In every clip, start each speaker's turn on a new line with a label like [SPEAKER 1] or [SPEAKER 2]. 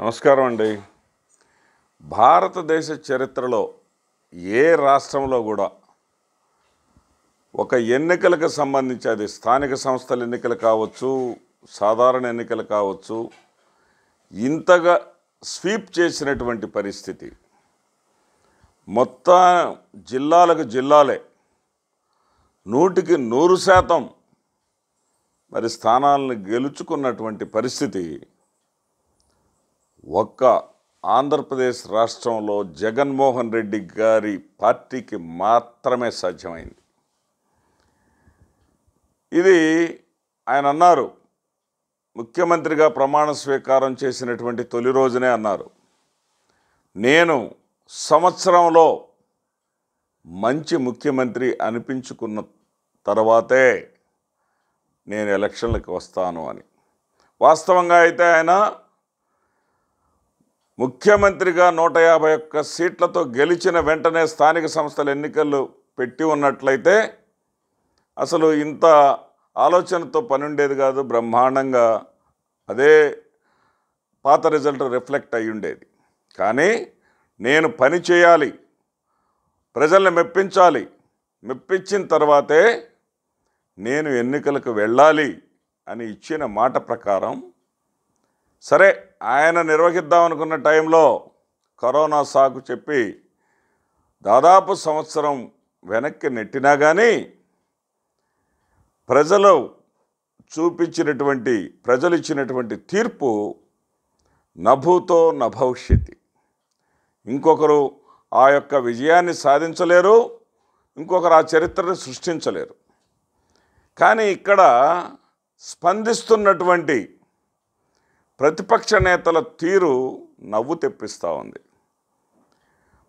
[SPEAKER 1] నమస్కారం అండి భారతదేశ చరిత్రలో ఏ రాష్ట్రంలో కూడా ఒక ఎన్నికలకు సంబంధించి అది స్థానిక సంస్థల ఎన్నికలు కావచ్చు సాధారణ ఎన్నికలు కావచ్చు ఇంతగా స్వీప్ చేసినటువంటి పరిస్థితి మొత్తం జిల్లాలకు జిల్లాలే నూటికి నూరు శాతం మరి స్థానాలను గెలుచుకున్నటువంటి పరిస్థితి ఒక్క ఆంధ్రప్రదేశ్ రాష్ట్రంలో జగన్మోహన్ రెడ్డి గారి పార్టీకి మాత్రమే సాధ్యమైంది ఇది ఆయన అన్నారు ముఖ్యమంత్రిగా ప్రమాణ స్వీకారం చేసినటువంటి తొలి రోజునే అన్నారు నేను సంవత్సరంలో మంచి ముఖ్యమంత్రి అనిపించుకున్న తర్వాతే నేను ఎలక్షన్లకు వస్తాను అని వాస్తవంగా అయితే ఆయన ముఖ్యమంత్రిగా నూట యాభై ఒక్క సీట్లతో గెలిచిన వెంటనే స్థానిక సంస్థల ఎన్నికలు పెట్టి ఉన్నట్లయితే అసలు ఇంత ఆలోచనతో పనుండేది కాదు బ్రహ్మాండంగా అదే పాత రిజల్ట్ రిఫ్లెక్ట్ అయి ఉండేది కానీ నేను పని చేయాలి ప్రజల్ని మెప్పించాలి మెప్పించిన తర్వాతే నేను ఎన్నికలకు వెళ్ళాలి అని ఇచ్చిన మాట ప్రకారం సరే ఆయన నిర్వహిద్దాం అనుకున్న టైంలో కరోనా సాకు చెప్పి దాదాపు సంవత్సరం వెనక్కి నెట్టినా కానీ ప్రజలు చూపించినటువంటి ప్రజలు ఇచ్చినటువంటి తీర్పు నభూతో నభవిష్యతి ఇంకొకరు ఆ యొక్క విజయాన్ని సాధించలేరు ఇంకొకరు ఆ చరిత్రను సృష్టించలేరు కానీ ఇక్కడ స్పందిస్తున్నటువంటి ప్రతిపక్ష నేతల తీరు నవ్వు తెప్పిస్తూ ఉంది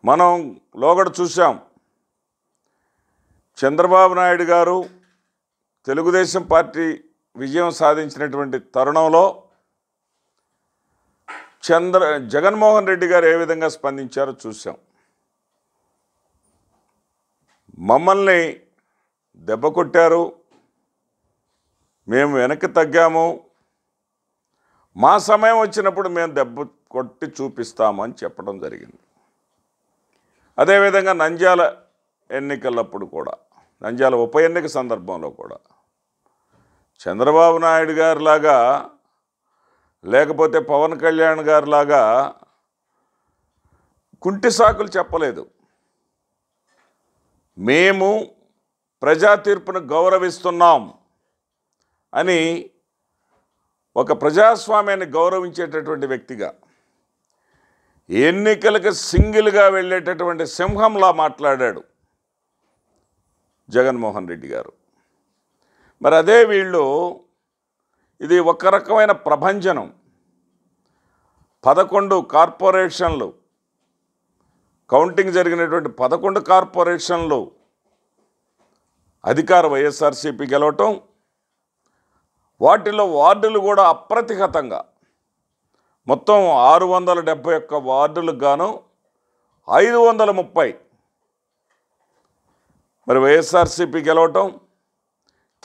[SPEAKER 1] మనం లోగడ చూసాం చంద్రబాబు నాయుడు గారు తెలుగుదేశం పార్టీ విజయం సాధించినటువంటి తరుణంలో చంద్ర జగన్మోహన్ రెడ్డి గారు ఏ విధంగా స్పందించారో చూసాం మమ్మల్ని దెబ్బ కొట్టారు మేము వెనక్కి తగ్గాము మా సమయం వచ్చినప్పుడు మేము దెబ్బ కొట్టి చూపిస్తామని చెప్పడం జరిగింది అదేవిధంగా నంద్యాల ఎన్నికలప్పుడు కూడా నంద్యాల ఉప ఎన్నిక సందర్భంలో కూడా చంద్రబాబు నాయుడు గారిలాగా లేకపోతే పవన్ కళ్యాణ్ గారిలాగా కుంటి సాకులు చెప్పలేదు మేము ప్రజా తీర్పును గౌరవిస్తున్నాం అని ఒక ప్రజాస్వామ్యాన్ని గౌరవించేటటువంటి వ్యక్తిగా ఎన్నికలకు సింగిల్గా వెళ్ళేటటువంటి సింహంలా మాట్లాడాడు జగన్మోహన్ రెడ్డి గారు మరి అదే వీళ్ళు ఇది ఒక రకమైన ప్రభంజనం పదకొండు కార్పొరేషన్లు కౌంటింగ్ జరిగినటువంటి పదకొండు కార్పొరేషన్లు అధికార వైఎస్ఆర్సీపీ గెలవటం వాటిలో వార్డులు కూడా అప్రతిహతంగా మొత్తం ఆరు వందల డెబ్భై ఒక్క వార్డులకు గాను ఐదు వందల ముప్పై మరి వైఎస్ఆర్సీపీ గెలవటం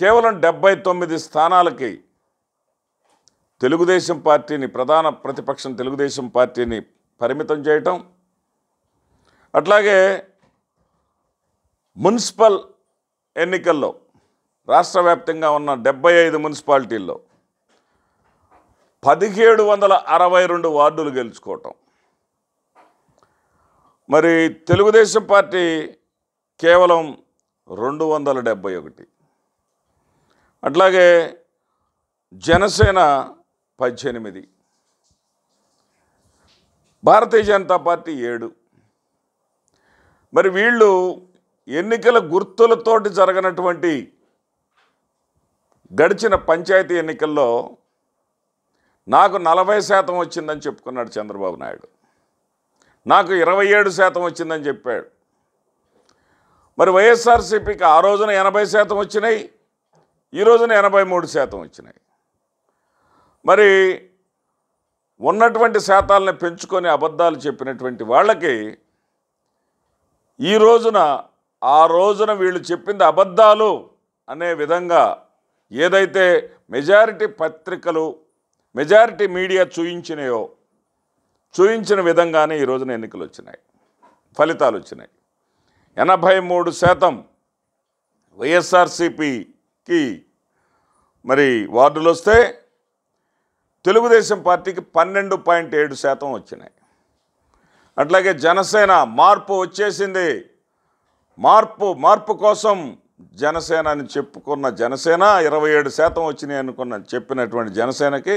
[SPEAKER 1] కేవలం డెబ్భై తొమ్మిది స్థానాలకి తెలుగుదేశం పార్టీని ప్రధాన ప్రతిపక్షం తెలుగుదేశం పార్టీని పరిమితం చేయటం అట్లాగే మున్సిపల్ ఎన్నికల్లో రాష్ట్ర వ్యాప్తంగా ఉన్న డెబ్బై ఐదు మున్సిపాలిటీల్లో పదిహేడు వందల అరవై రెండు వార్డులు గెలుచుకోవటం మరి తెలుగుదేశం పార్టీ కేవలం రెండు వందల డెబ్బై ఒకటి అట్లాగే జనసేన పద్దెనిమిది భారతీయ జనతా పార్టీ ఏడు మరి వీళ్ళు ఎన్నికల గుర్తులతోటి జరగనటువంటి గడిచిన పంచాయతీ ఎన్నికల్లో నాకు నలభై శాతం వచ్చిందని చెప్పుకున్నాడు చంద్రబాబు నాయుడు నాకు ఇరవై ఏడు శాతం వచ్చిందని చెప్పాడు మరి వైఎస్ఆర్సీపీకి ఆ రోజున ఎనభై శాతం వచ్చినాయి ఈ రోజున ఎనభై మూడు శాతం వచ్చినాయి మరి ఉన్నటువంటి శాతాలను పెంచుకొని అబద్ధాలు చెప్పినటువంటి వాళ్ళకి ఈ రోజున ఆ రోజున వీళ్ళు చెప్పింది అబద్ధాలు అనే విధంగా ఏదైతే మెజారిటీ పత్రికలు మెజారిటీ మీడియా చూయించినాయో చూయించిన విధంగానే ఈ రోజున ఎన్నికలు వచ్చినాయి ఫలితాలు వచ్చినాయి ఎనభై మూడు శాతం వైఎస్ఆర్సిపికి మరి వార్డులు వస్తే తెలుగుదేశం పార్టీకి పన్నెండు పాయింట్ ఏడు శాతం వచ్చినాయి అట్లాగే జనసేన మార్పు వచ్చేసింది మార్పు మార్పు కోసం జనసేన అని చెప్పుకున్న జనసేన ఇరవై ఏడు శాతం వచ్చినాయి అనుకున్న చెప్పినటువంటి జనసేనకి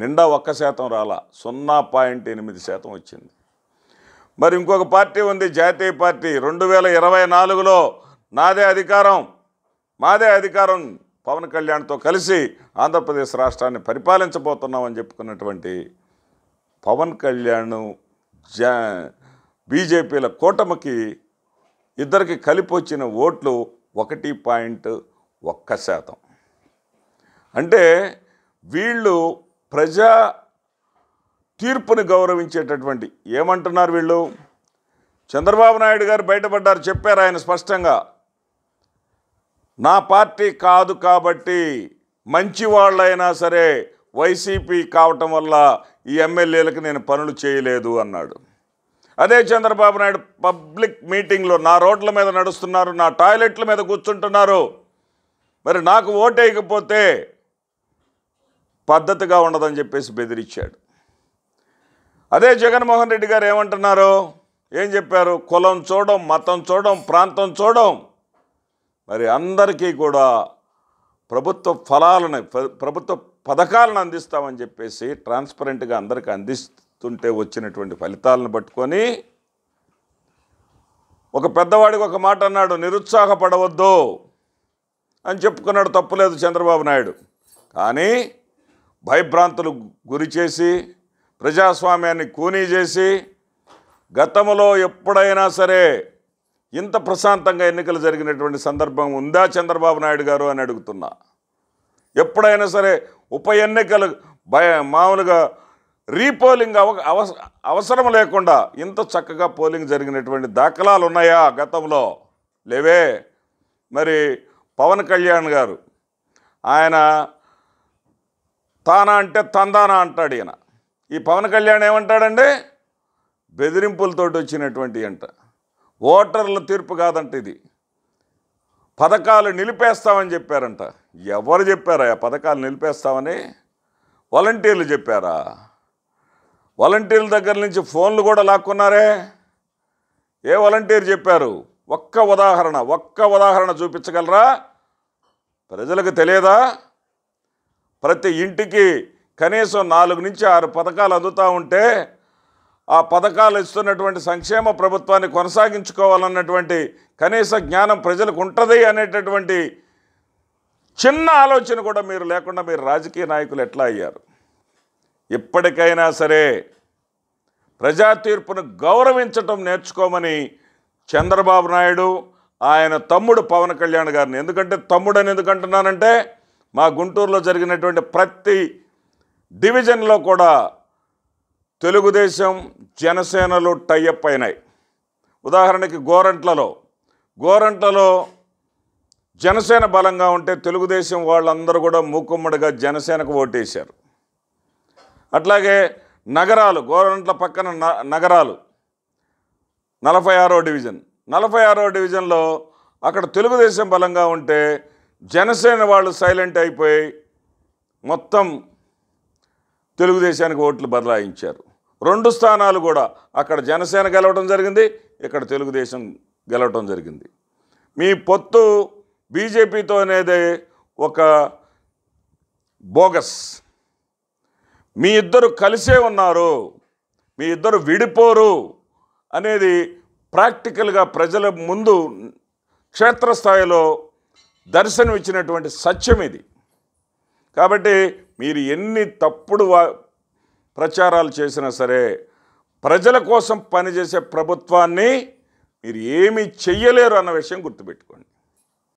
[SPEAKER 1] నిండా ఒక్క శాతం రాలా సున్నా పాయింట్ ఎనిమిది శాతం వచ్చింది మరి ఇంకొక పార్టీ ఉంది జాతీయ పార్టీ రెండు వేల ఇరవై నాలుగులో నాదే అధికారం మాదే అధికారం పవన్ కళ్యాణ్తో కలిసి ఆంధ్రప్రదేశ్ రాష్ట్రాన్ని పరిపాలించబోతున్నామని చెప్పుకున్నటువంటి పవన్ కళ్యాణ్ జా బీజేపీల కూటమికి ఇద్దరికి కలిపి వచ్చిన ఓట్లు ఒకటి పాయింట్ ఒక్క శాతం అంటే వీళ్ళు ప్రజా తీర్పుని గౌరవించేటటువంటి ఏమంటున్నారు వీళ్ళు చంద్రబాబు నాయుడు గారు బయటపడ్డారు చెప్పారు ఆయన స్పష్టంగా నా పార్టీ కాదు కాబట్టి మంచి వాళ్ళైనా సరే వైసీపీ కావటం వల్ల ఈ ఎమ్మెల్యేలకు నేను పనులు చేయలేదు అన్నాడు అదే చంద్రబాబు నాయుడు పబ్లిక్ మీటింగ్లో నా రోడ్ల మీద నడుస్తున్నారు నా టాయిలెట్ల మీద కూర్చుంటున్నారు మరి నాకు ఓటేయకపోతే పద్ధతిగా ఉండదని చెప్పేసి బెదిరించాడు అదే జగన్మోహన్ రెడ్డి గారు ఏమంటున్నారు ఏం చెప్పారు కులం చూడడం మతం చూడడం ప్రాంతం చూడడం మరి అందరికీ కూడా ప్రభుత్వ ఫలాలను ప్రభుత్వ పథకాలను అందిస్తామని చెప్పేసి ట్రాన్స్పరెంట్గా అందరికీ అందిస్తూ చేస్తుంటే వచ్చినటువంటి ఫలితాలను పట్టుకొని ఒక పెద్దవాడికి ఒక మాట అన్నాడు నిరుత్సాహపడవద్దు అని చెప్పుకున్నాడు తప్పులేదు చంద్రబాబు నాయుడు కానీ భయభ్రాంతులు గురి చేసి ప్రజాస్వామ్యాన్ని కూనీ చేసి గతంలో ఎప్పుడైనా సరే ఇంత ప్రశాంతంగా ఎన్నికలు జరిగినటువంటి సందర్భం ఉందా చంద్రబాబు నాయుడు గారు అని అడుగుతున్నా ఎప్పుడైనా సరే ఉప ఎన్నికలు భయ మామూలుగా రీపోలింగ్ అవ అవసరం లేకుండా ఇంత చక్కగా పోలింగ్ జరిగినటువంటి దాఖలాలు ఉన్నాయా గతంలో లేవే మరి పవన్ కళ్యాణ్ గారు ఆయన తానా అంటే తందానా అంటాడు ఈయన ఈ పవన్ కళ్యాణ్ ఏమంటాడండి బెదిరింపులతోటి వచ్చినటువంటి అంట ఓటర్ల తీర్పు కాదంట ఇది పథకాలు నిలిపేస్తామని చెప్పారంట ఎవరు చెప్పారా పథకాలు నిలిపేస్తామని వాలంటీర్లు చెప్పారా వాలంటీర్ల దగ్గర నుంచి ఫోన్లు కూడా లాక్కున్నారే ఏ వాలంటీర్ చెప్పారు ఒక్క ఉదాహరణ ఒక్క ఉదాహరణ చూపించగలరా ప్రజలకు తెలియదా ప్రతి ఇంటికి కనీసం నాలుగు నుంచి ఆరు పథకాలు అందుతూ ఉంటే ఆ పథకాలు ఇస్తున్నటువంటి సంక్షేమ ప్రభుత్వాన్ని కొనసాగించుకోవాలన్నటువంటి కనీస జ్ఞానం ప్రజలకు ఉంటుంది అనేటటువంటి చిన్న ఆలోచన కూడా మీరు లేకుండా మీరు రాజకీయ నాయకులు ఎట్లా అయ్యారు ఇప్పటికైనా సరే ప్రజా తీర్పును గౌరవించటం నేర్చుకోమని చంద్రబాబు నాయుడు ఆయన తమ్ముడు పవన్ కళ్యాణ్ గారిని ఎందుకంటే తమ్ముడు అని ఎందుకంటున్నానంటే మా గుంటూరులో జరిగినటువంటి ప్రతి డివిజన్లో కూడా తెలుగుదేశం జనసేనలు టైఅప్ అయినాయి ఉదాహరణకి గోరంట్లలో గోరంట్లలో జనసేన బలంగా ఉంటే తెలుగుదేశం వాళ్ళందరూ కూడా మూకుమ్మడిగా జనసేనకు ఓటేశారు అట్లాగే నగరాలు గోరంట్ల పక్కన నగరాలు నలభై ఆరో డివిజన్ నలభై ఆరో డివిజన్లో అక్కడ తెలుగుదేశం బలంగా ఉంటే జనసేన వాళ్ళు సైలెంట్ అయిపోయి మొత్తం తెలుగుదేశానికి ఓట్లు బదలాయించారు రెండు స్థానాలు కూడా అక్కడ జనసేన గెలవడం జరిగింది ఇక్కడ తెలుగుదేశం గెలవడం జరిగింది మీ పొత్తు బీజేపీతో అనేది ఒక బోగస్ మీ ఇద్దరు కలిసే ఉన్నారు మీ ఇద్దరు విడిపోరు అనేది ప్రాక్టికల్గా ప్రజల ముందు క్షేత్రస్థాయిలో దర్శనం ఇచ్చినటువంటి సత్యం ఇది కాబట్టి మీరు ఎన్ని తప్పుడు ప్రచారాలు చేసినా సరే ప్రజల కోసం పనిచేసే ప్రభుత్వాన్ని మీరు ఏమీ చెయ్యలేరు అన్న విషయం గుర్తుపెట్టుకోండి